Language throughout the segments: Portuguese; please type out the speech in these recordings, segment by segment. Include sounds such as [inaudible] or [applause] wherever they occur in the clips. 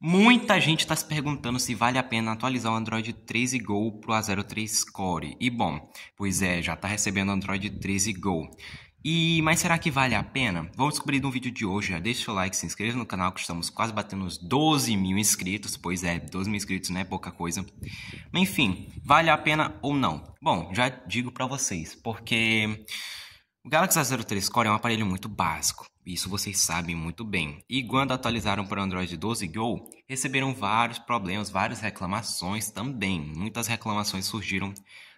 Muita gente está se perguntando se vale a pena atualizar o Android 13 Go para o A03 Core. E bom, pois é, já está recebendo o Android 13 Go. E mas será que vale a pena? Vamos descobrir no vídeo de hoje. Já deixa o like, se inscreva no canal que estamos quase batendo os 12 mil inscritos. Pois é, 12 mil inscritos não é pouca coisa. Mas enfim, vale a pena ou não? Bom, já digo para vocês, porque o Galaxy A03 Core é um aparelho muito básico, isso vocês sabem muito bem. E quando atualizaram para o Android 12 Go, receberam vários problemas, várias reclamações também. Muitas reclamações surgiram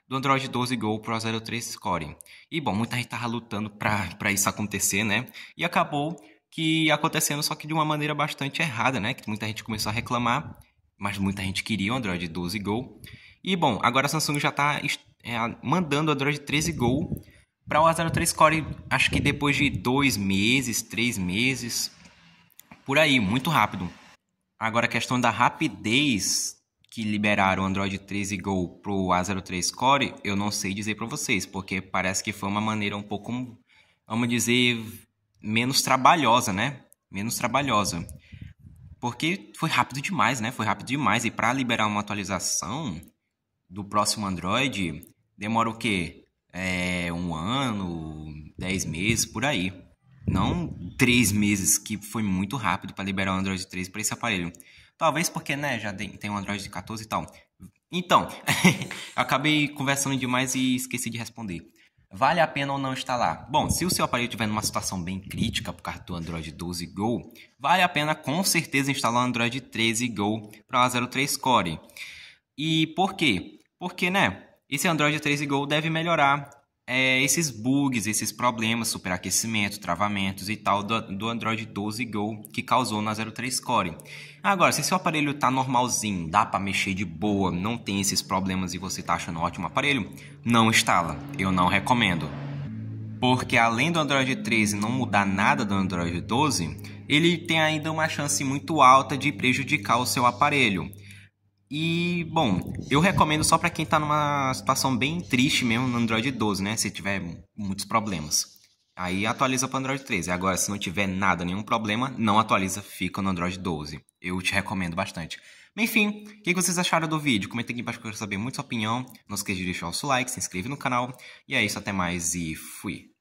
do Android 12 Go para o A03 Core. E bom, muita gente estava lutando para isso acontecer, né? E acabou que acontecendo, só que de uma maneira bastante errada, né? Que muita gente começou a reclamar, mas muita gente queria o Android 12 Go. E bom, agora a Samsung já tá está é, mandando o Android 13 Go para o A03 Core, acho que depois de dois meses, três meses, por aí, muito rápido. Agora, a questão da rapidez que liberaram o Android 13 Go pro A03 Core, eu não sei dizer para vocês, porque parece que foi uma maneira um pouco, vamos dizer, menos trabalhosa, né? Menos trabalhosa. Porque foi rápido demais, né? Foi rápido demais e para liberar uma atualização do próximo Android, demora o quê? É, é um ano, dez meses, por aí. Não três meses, que foi muito rápido para liberar o Android 3 para esse aparelho. Talvez porque, né, já tem um Android 14 e tal. Então, [laughs] acabei conversando demais e esqueci de responder. Vale a pena ou não instalar? Bom, se o seu aparelho estiver numa situação bem crítica por causa do Android 12 Go, vale a pena com certeza instalar o Android 13 Go para o A03 Core. E por quê? Porque, né, esse Android 13 Go deve melhorar é, esses bugs, esses problemas, superaquecimento, travamentos e tal do, do Android 12 Go que causou na 03 Core. Agora, se seu aparelho tá normalzinho, dá para mexer de boa, não tem esses problemas e você tá achando um ótimo aparelho, não instala. Eu não recomendo. Porque além do Android 13 não mudar nada do Android 12, ele tem ainda uma chance muito alta de prejudicar o seu aparelho. E, bom, eu recomendo só para quem está numa situação bem triste mesmo no Android 12, né? Se tiver muitos problemas. Aí atualiza para Android 13. Agora, se não tiver nada, nenhum problema, não atualiza, fica no Android 12. Eu te recomendo bastante. Enfim, o que vocês acharam do vídeo? Comenta aqui embaixo que eu quero saber muito sua opinião. Não esqueça de deixar o seu like, se inscreve no canal. E é isso, até mais e fui!